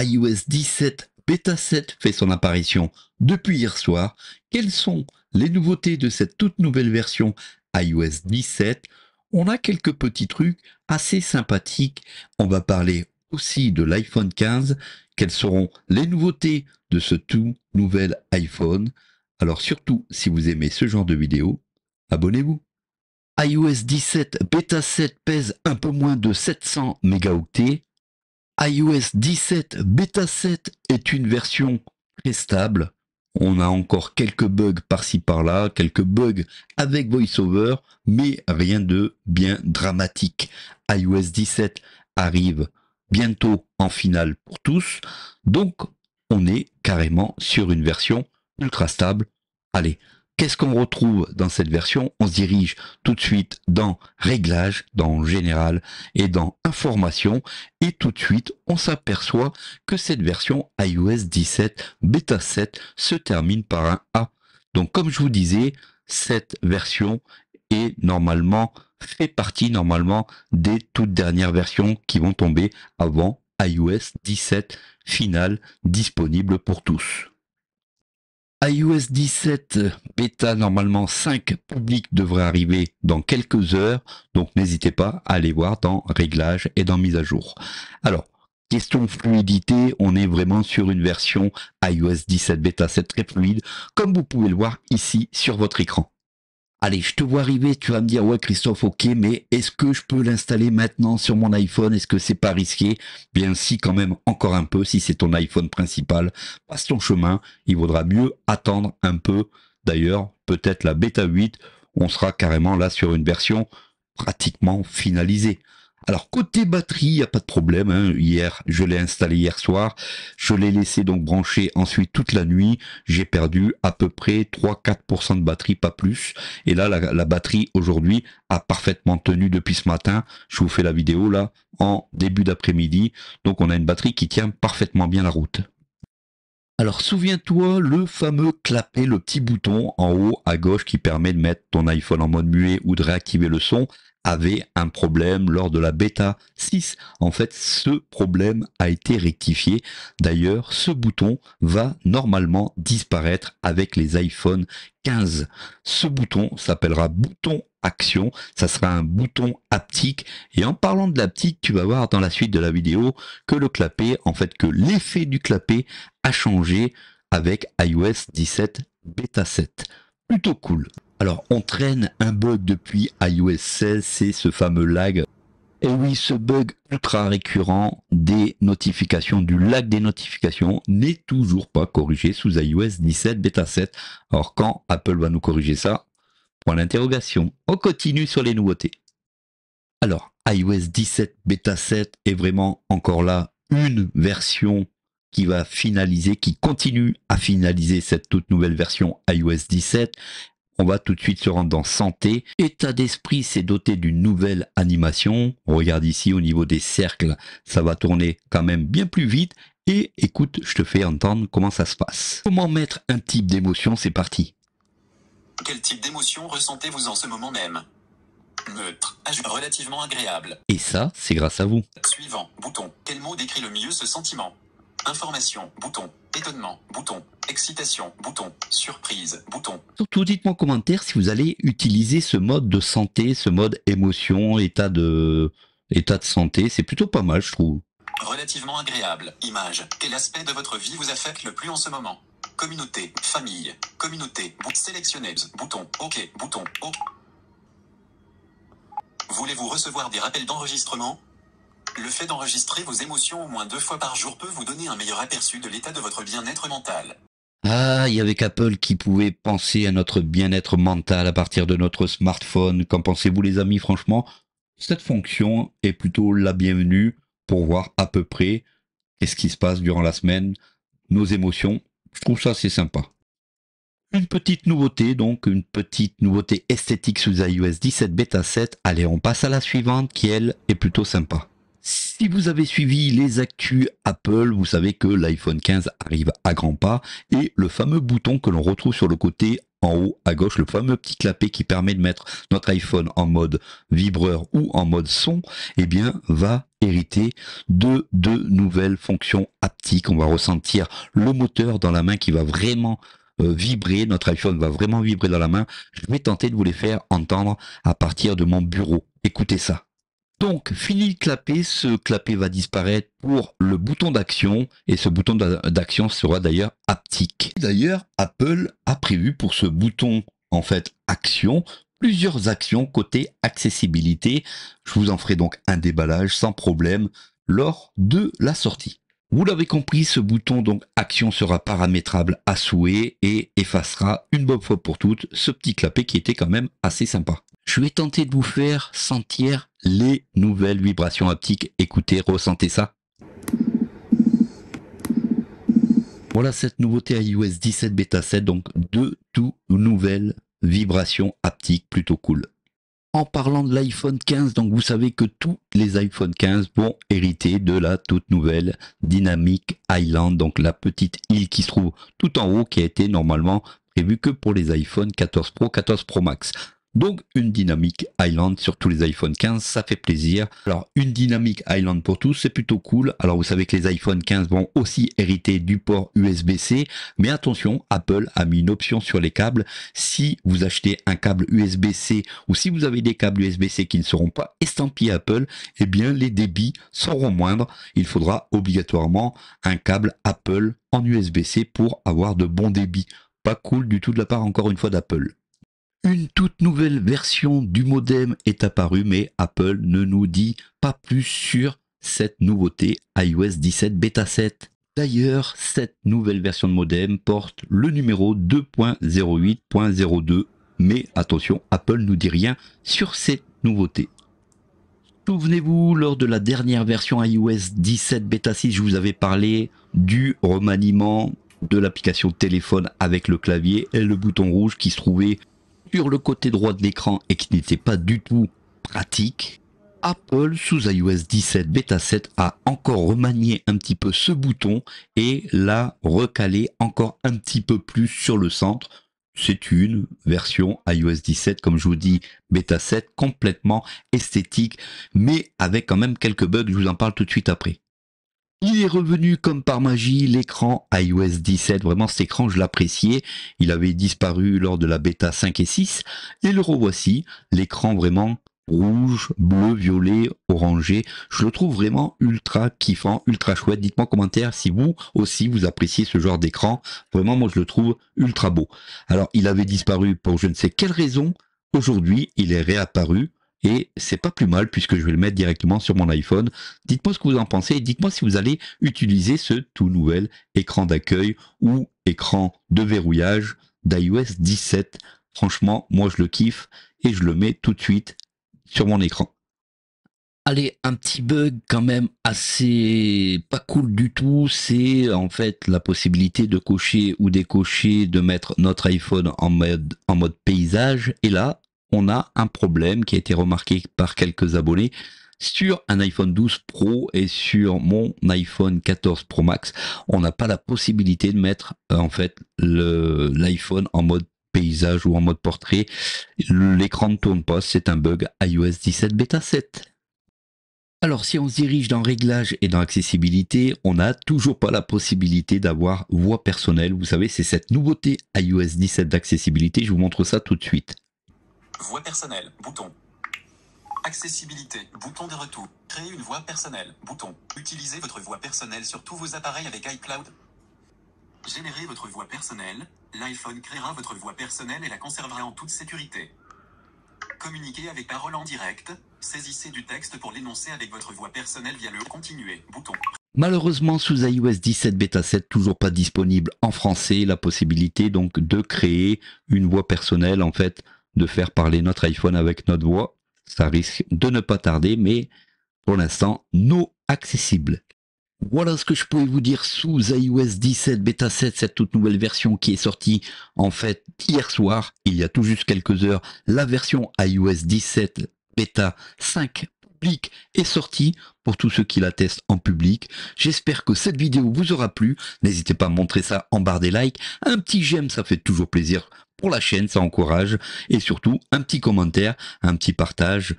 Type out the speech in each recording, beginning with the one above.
iOS 17 Beta 7 fait son apparition depuis hier soir. Quelles sont les nouveautés de cette toute nouvelle version iOS 17 On a quelques petits trucs assez sympathiques. On va parler aussi de l'iPhone 15. Quelles seront les nouveautés de ce tout nouvel iPhone Alors surtout, si vous aimez ce genre de vidéo, abonnez-vous iOS 17 Beta 7 pèse un peu moins de 700 mégaoctets iOS 17 Beta 7 est une version très stable. On a encore quelques bugs par-ci par-là, quelques bugs avec VoiceOver, mais rien de bien dramatique. iOS 17 arrive bientôt en finale pour tous, donc on est carrément sur une version ultra stable. Allez, Qu'est-ce qu'on retrouve dans cette version On se dirige tout de suite dans Réglages, dans Général et dans Information. Et tout de suite, on s'aperçoit que cette version iOS 17 Beta 7 se termine par un A. Donc comme je vous disais, cette version est normalement, fait partie normalement des toutes dernières versions qui vont tomber avant iOS 17 finale disponible pour tous iOS 17 bêta normalement 5 publics devrait arriver dans quelques heures, donc n'hésitez pas à aller voir dans réglages et dans mise à jour. Alors, question fluidité, on est vraiment sur une version iOS 17 bêta, c'est très fluide, comme vous pouvez le voir ici sur votre écran. Allez, je te vois arriver, tu vas me dire, ouais Christophe, ok, mais est-ce que je peux l'installer maintenant sur mon iPhone Est-ce que c'est pas risqué Bien si, quand même, encore un peu, si c'est ton iPhone principal, passe ton chemin, il vaudra mieux attendre un peu. D'ailleurs, peut-être la bêta 8, on sera carrément là sur une version pratiquement finalisée. Alors côté batterie, il n'y a pas de problème. Hein. Hier, je l'ai installé hier soir. Je l'ai laissé donc brancher ensuite toute la nuit. J'ai perdu à peu près 3-4% de batterie, pas plus. Et là, la, la batterie aujourd'hui a parfaitement tenu depuis ce matin. Je vous fais la vidéo là en début d'après-midi. Donc on a une batterie qui tient parfaitement bien la route. Alors souviens-toi le fameux clapet, le petit bouton en haut à gauche qui permet de mettre ton iPhone en mode muet ou de réactiver le son avait un problème lors de la bêta 6. En fait, ce problème a été rectifié. D'ailleurs, ce bouton va normalement disparaître avec les iPhone 15. Ce bouton s'appellera bouton action, ça sera un bouton haptique. Et en parlant de l'haptique, tu vas voir dans la suite de la vidéo que le clapet, en fait que l'effet du clapet a changé avec iOS 17 bêta 7 plutôt cool. Alors, on traîne un bug depuis iOS 16, c'est ce fameux lag. Et oui, ce bug ultra récurrent des notifications, du lag des notifications, n'est toujours pas corrigé sous iOS 17 bêta 7. Alors, quand Apple va nous corriger ça Point d'interrogation. On continue sur les nouveautés. Alors, iOS 17 bêta 7 est vraiment encore là une version qui va finaliser, qui continue à finaliser cette toute nouvelle version iOS 17. On va tout de suite se rendre dans santé. État d'esprit, c'est doté d'une nouvelle animation. regarde ici au niveau des cercles, ça va tourner quand même bien plus vite. Et écoute, je te fais entendre comment ça se passe. Comment mettre un type d'émotion C'est parti. Quel type d'émotion ressentez-vous en ce moment même Neutre, relativement agréable. Et ça, c'est grâce à vous. Suivant, bouton. Quel mot décrit le mieux ce sentiment Information, bouton. Étonnement, bouton. Excitation, bouton. Surprise, bouton. Surtout, dites-moi en commentaire si vous allez utiliser ce mode de santé, ce mode émotion, état de, état de santé. C'est plutôt pas mal, je trouve. Relativement agréable. Image. Quel aspect de votre vie vous affecte le plus en ce moment Communauté, famille, communauté, bouton, sélectionnez, bouton, ok, bouton, oh. Voulez-vous recevoir des rappels d'enregistrement le fait d'enregistrer vos émotions au moins deux fois par jour peut vous donner un meilleur aperçu de l'état de votre bien-être mental. Ah, il y avait qu'Apple qui pouvait penser à notre bien-être mental à partir de notre smartphone. Qu'en pensez-vous les amis Franchement, cette fonction est plutôt la bienvenue pour voir à peu près ce qui se passe durant la semaine, nos émotions. Je trouve ça assez sympa. Une petite nouveauté, donc une petite nouveauté esthétique sous iOS 17 Beta 7. Allez, on passe à la suivante qui, elle, est plutôt sympa. Si vous avez suivi les actus Apple, vous savez que l'iPhone 15 arrive à grands pas et le fameux bouton que l'on retrouve sur le côté en haut à gauche, le fameux petit clapet qui permet de mettre notre iPhone en mode vibreur ou en mode son, eh bien, va hériter de deux nouvelles fonctions haptiques. On va ressentir le moteur dans la main qui va vraiment euh, vibrer, notre iPhone va vraiment vibrer dans la main. Je vais tenter de vous les faire entendre à partir de mon bureau. Écoutez ça. Donc, fini le clapet, ce clapet va disparaître pour le bouton d'action, et ce bouton d'action sera d'ailleurs aptique. D'ailleurs, Apple a prévu pour ce bouton, en fait, action, plusieurs actions côté accessibilité. Je vous en ferai donc un déballage sans problème lors de la sortie. Vous l'avez compris, ce bouton donc action sera paramétrable à souhait et effacera une bonne fois pour toutes ce petit clapet qui était quand même assez sympa. Je vais tenter de vous faire sentir les nouvelles vibrations haptiques. Écoutez, ressentez ça. Voilà cette nouveauté à iOS 17 Beta 7, donc deux tout nouvelles vibrations haptiques plutôt cool. En parlant de l'iPhone 15, donc vous savez que tous les iPhone 15 vont hériter de la toute nouvelle Dynamic Island, donc la petite île qui se trouve tout en haut, qui a été normalement prévue que pour les iPhone 14 Pro, 14 Pro Max. Donc une dynamique Island sur tous les iPhone 15, ça fait plaisir. Alors une dynamique Island pour tous, c'est plutôt cool. Alors vous savez que les iPhone 15 vont aussi hériter du port USB-C, mais attention, Apple a mis une option sur les câbles. Si vous achetez un câble USB-C ou si vous avez des câbles USB-C qui ne seront pas estampillés Apple, eh bien les débits seront moindres. Il faudra obligatoirement un câble Apple en USB-C pour avoir de bons débits. Pas cool du tout de la part encore une fois d'Apple. Une toute nouvelle version du modem est apparue, mais Apple ne nous dit pas plus sur cette nouveauté iOS 17 Beta 7. D'ailleurs, cette nouvelle version de modem porte le numéro 2.08.02, mais attention, Apple ne nous dit rien sur cette nouveauté. Souvenez-vous, lors de la dernière version iOS 17 Beta 6, je vous avais parlé du remaniement de l'application téléphone avec le clavier et le bouton rouge qui se trouvait sur le côté droit de l'écran et qui n'était pas du tout pratique, Apple sous iOS 17 Beta 7 a encore remanié un petit peu ce bouton et l'a recalé encore un petit peu plus sur le centre. C'est une version iOS 17, comme je vous dis, Beta 7, complètement esthétique, mais avec quand même quelques bugs, je vous en parle tout de suite après. Il est revenu comme par magie l'écran iOS 17. Vraiment, cet écran, je l'appréciais. Il avait disparu lors de la bêta 5 et 6. Et le revoici. L'écran vraiment rouge, bleu, violet, orangé. Je le trouve vraiment ultra kiffant, ultra chouette. Dites-moi en commentaire si vous aussi vous appréciez ce genre d'écran. Vraiment, moi, je le trouve ultra beau. Alors, il avait disparu pour je ne sais quelle raison. Aujourd'hui, il est réapparu et c'est pas plus mal puisque je vais le mettre directement sur mon iPhone. Dites-moi ce que vous en pensez et dites-moi si vous allez utiliser ce tout nouvel écran d'accueil ou écran de verrouillage d'iOS 17. Franchement, moi je le kiffe et je le mets tout de suite sur mon écran. Allez, un petit bug quand même assez pas cool du tout, c'est en fait la possibilité de cocher ou décocher, de mettre notre iPhone en mode, en mode paysage. Et là, on a un problème qui a été remarqué par quelques abonnés sur un iPhone 12 Pro et sur mon iPhone 14 Pro Max, on n'a pas la possibilité de mettre euh, en fait l'iPhone en mode paysage ou en mode portrait. L'écran ne tourne pas, c'est un bug iOS 17 Beta 7. Alors si on se dirige dans réglages et dans accessibilité, on n'a toujours pas la possibilité d'avoir voix personnelle. Vous savez, c'est cette nouveauté iOS 17 d'accessibilité. Je vous montre ça tout de suite. Voix personnelle, bouton. Accessibilité, bouton de retour. Créer une voix personnelle, bouton. Utilisez votre voix personnelle sur tous vos appareils avec iCloud. Générez votre voix personnelle, l'iPhone créera votre voix personnelle et la conservera en toute sécurité. Communiquer avec parole en direct, saisissez du texte pour l'énoncer avec votre voix personnelle via le continuer, bouton. Malheureusement, sous iOS 17 Beta 7, toujours pas disponible en français, la possibilité donc de créer une voix personnelle en fait de faire parler notre iPhone avec notre voix. Ça risque de ne pas tarder, mais pour l'instant, non accessible. Voilà ce que je pouvais vous dire sous iOS 17 Beta 7, cette toute nouvelle version qui est sortie en fait hier soir, il y a tout juste quelques heures, la version iOS 17 Beta 5 est sortie pour tous ceux qui la testent en public. J'espère que cette vidéo vous aura plu. N'hésitez pas à montrer ça en barre des likes. Un petit j'aime, ça fait toujours plaisir pour la chaîne, ça encourage. Et surtout, un petit commentaire, un petit partage.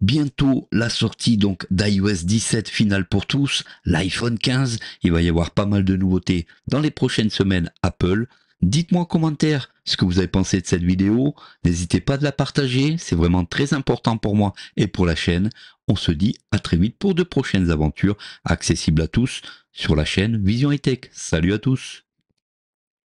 Bientôt la sortie donc d'iOS 17 finale pour tous, l'iPhone 15, il va y avoir pas mal de nouveautés dans les prochaines semaines Apple. Dites-moi en commentaire ce que vous avez pensé de cette vidéo. N'hésitez pas à la partager, c'est vraiment très important pour moi et pour la chaîne. On se dit à très vite pour de prochaines aventures accessibles à tous sur la chaîne Vision et Tech. Salut à tous